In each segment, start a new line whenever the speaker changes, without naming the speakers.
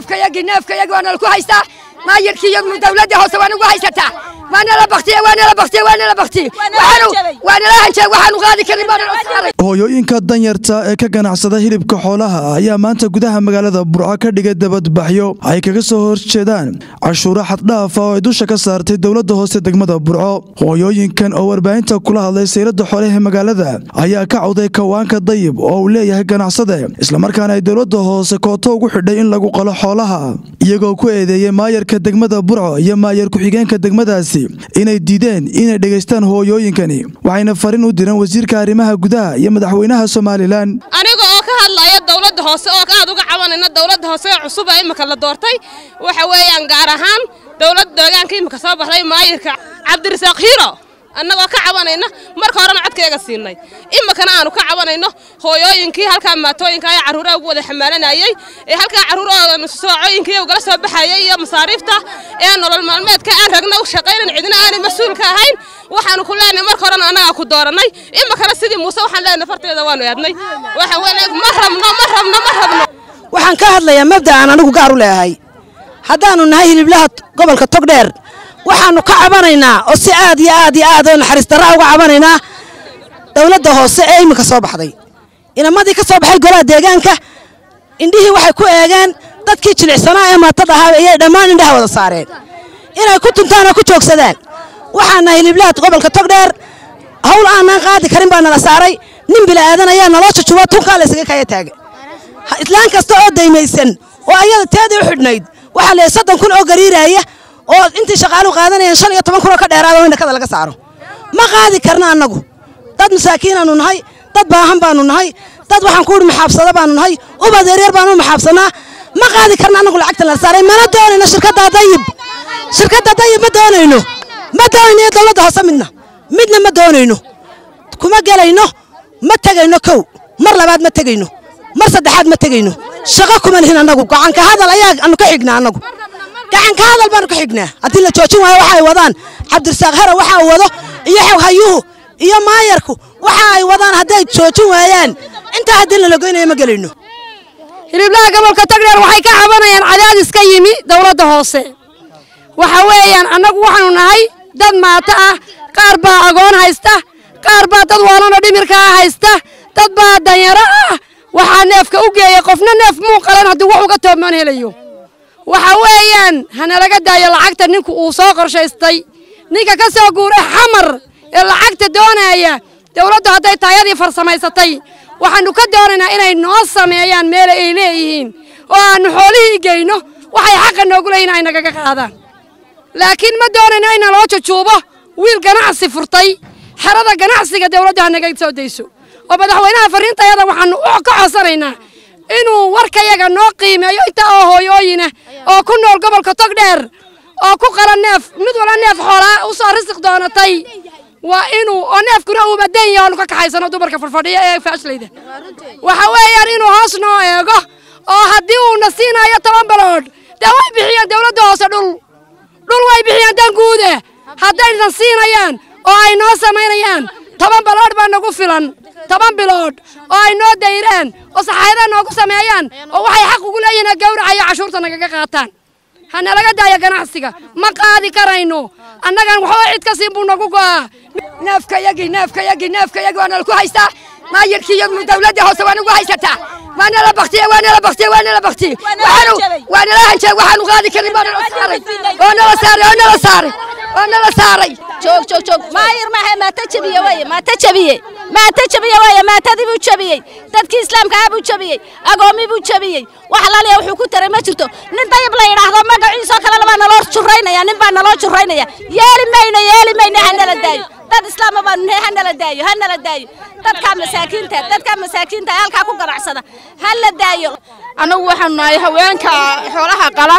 جنافك يا جنافك يا جوان الكويسة ما يركي يوم الدولة دي هوس وانا كويسة
hooyooyinka danyarta ee ka ganacsada hilibka xoolaha ayaa maanta gudaha magaalada burco ka dhigay dabadbaxyo ay kaga soo horjeedaan cashuuro xaddhaafa oo ay dusha ka saartay dowladda hoose degmada burco hooyooyinkan oo warbaahinta kula hadlay sayrada xoolahae magaalada ayaa ka cawday kawaanka dayib oo uu leeyahay ganacsade islamarkaana ay dowladda hoose kooto ugu xidhay in lagu qalo xoolaha iyagoo ku eedeeyay maayarka degmada burco iyo maayar ku-xigeenka degmadaasi dadkaasi inay diideen inay dhegaystaan hooyooyinkani waxayna farin u direen wasiirka arrimaha gudaha iyo madaxweynaha somalilan aniga oo ka hadlaya dowladda hoose oo aad uga cabanayna dowladda hoose ee cusub ee imika la doortay waxa weeyaan gaar ahaan dowladda deegaanka imika soo baxday maayirka cabdirasaaq hiiro annagoo ka cabanayna marka horena codkayga siinay imikana aanu ka cabanayno hooyooyinkii halkaa maatooyinka ee carruuraha ugu wada xamaalanayey ee halkaa carruurahooda soocooyinkii ugala soo baxayay iyo masaariifta ee nolol maalmeedka aan ragna u shaqaynan cidina aanay mas-uul ka ahayn waxaanu ku leenahay marka horena annagaa ku dooranay imikana sidii muuse waxaan leenahay farteeda waanu eednay waxaan ma rabno ma rabno ma rabno waxaan ka hadlayaa mabda aan anigu gaar u leeahay haddaanu nahay hiliblaha gobolka togdheer waxaanu ka cabanaynaa oo si aad iyo aad iyo aad oo naxariisdarra uga cabanaynaa dowladda hoose ee iminka soo baxday inamadii ka soo baxay golaha deegaanka indhihii waxay ku eegeen dadkii jilicsanaa ee maatadhahaaba iyay dhammaan indhaha wada saareen inay ku tuntaan oo ku joogsadaan waxaan nahay gobolka togdheer hawl aanaan qaadi karin baa nala saaray nin bila'aadan ayaa naloo jujubo tunkaa laysaga kaya taaga islaan kasta oo daymaysan oo ayada teeday u xidhnayd waxaa leeyahay soddon kun oo gariiraaya oo intii shaqaaluhu qaadanayeen shan iyo toban kun oo ka dheeraada in dhakada laga saaro ma qaadi karna annagu dad masaakiinaanu nahay dad baahan baanu nahay dad waxaan ku uhi maxaabsada baanu nahay ubad ubadeeryeer baanu maxaabsanaa ma qaadi karna annagu lacagta la saaray mana doonayno shirkadda dayib shirkadda dayib ma doonayno ma doonayno iyo dowladda hoose midna midna ma doonayno kuma gelayno ma tegayno kow mar labaad ma tegayno mar saddexaad ma tegayno shaqo kuma lihin annagu gocanka hadal ayaa anu ka xigna annagu gacan ka hadal baanu ka xignaa haddii la joojin waayo waxa ay wadaan cabdirasaaq hara waxa uu wado iyo xowhayuhu iyo maayarku waxa ay wadaan hadday joojin waayaan intaa haddii lalagoynayo ma gelayno hiliblaha gobolka tagdheer waxay ka cabanayaan cadaadis ka yimi
dowladda hoose waxa weeyaan annagu waxaanu nahay dad maato ah qaar baa agoon haysta qaar baa dad waalana dhimirkaa ah haysta dad baa danyaro ah waxaa neefka u geeyay qofna neef muu qalan haddii wax uga toomaan helayo waxa weeyaan hanalaga daayo lacagta ninku uu soo qorshaystay ninka ka soo guuray xamar ee lacagta doonaya dowladdu hadday taayadii farsamaysatay waxaannu ka doonaynaa inay noo sameeyaan meela ay leeyihiin oo aannu xoolihii geyno waxay xaqa noogu leeyihin ay nagaga qaadaan laakiin ma doonayno in naloo jujuubo wiil ganacsi furtay xerada ganacsiga dawladdu naga soo dayso oo madaxweynaha farriintayada waxaannu ka codsanaynaa inuu warkayaga noo qiimeeyo intaa oo hooyooyina oo ku nool gobolka togdheer oo ku qara neef mid wala neef xoolaa usoo soo risiq doonatay waa inuu oo neefkuna uu badan yahay oonu kaxaysano dumarka fadfadhiya ee faashlayda
waxa weeyaan inuu hoos noo
eego oo haddii uuna siinayo toban baloodh dee way bixiyaan dawladda hoose dhul dhul way bixiyaan danguuda haddayna siinayaan oo ay noo samaynayaan toban balood baa nagu filan toban bilood oo ay noo dayraan oo saxaayada noogu sameeyaan oo waxay xaq ugu leeyihiin gowracayo cashuurta nagaga qaataan hana laga daayo ganacsiga ma qaadi karayno annagan waxba cid ka siin buu nagu go'aa neefkayagi neefkayagi neefkayagi waana laku haystaa maayirkiiyo dawladda hoose waa nagu haysataa waana la baktiye waana la baktiye waana la baktiye waxaanu waana la hanjay waxaanu qaadi karin baana la saaray oo nala saaray oo nala saaray oo nala saaray
joog joog joog maayir maahe maanta jabiye weye maanta jabiye maanta jabiye weye maantadii buu jabiyey dadkii islaamkaa ah buu jabiyey agoomii buu jabiyey wax laliya wuxuu ku taray ma jirto nin dayib la yidhaahdo magaciisoo kale labaa naloo juraynaya nin baa naloo juraynaya yeeli mayno yeeli mayno hanala daayo dad islaama baanu nahay ha nala daayo ha nala daayo dadkaa masaakiinta dadkaa masaakiinta halkaa ku ganacsada ha la daayo annagu waxaanu nahay haweenka xoolaha qala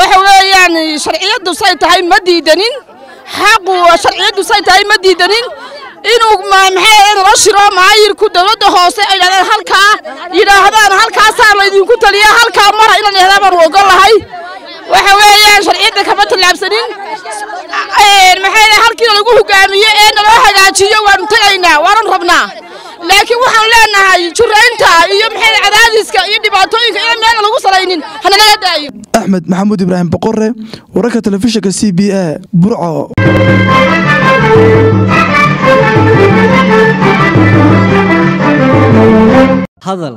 waxa weeyaan sharciyaddu say tahay ma diidanin xaqu sharciyaddu say ma diidanin inuu maxaa nala shiro maayirku dawladda hoose ay yidhahdaan halkaa
yidhaahdaan halkaasaa laydinku taliya halkaa mara inaan yidhahdaa u ogon lahay waxa weeyaan sharciyadda kama tallaabsanin maxaa halkiina lagu hogaamiyo ee naloo hagaajiyo waanu tagaynaa waananu rabnaa laakiin waxaan leenahay juraynta iyo maxay cadaadiska iyo dhibaatooyinka ina meelna lagu salaynin hanalaga daayo
axmed maxamuud ibraahim boqore wararka telefishinka c b a burco hadal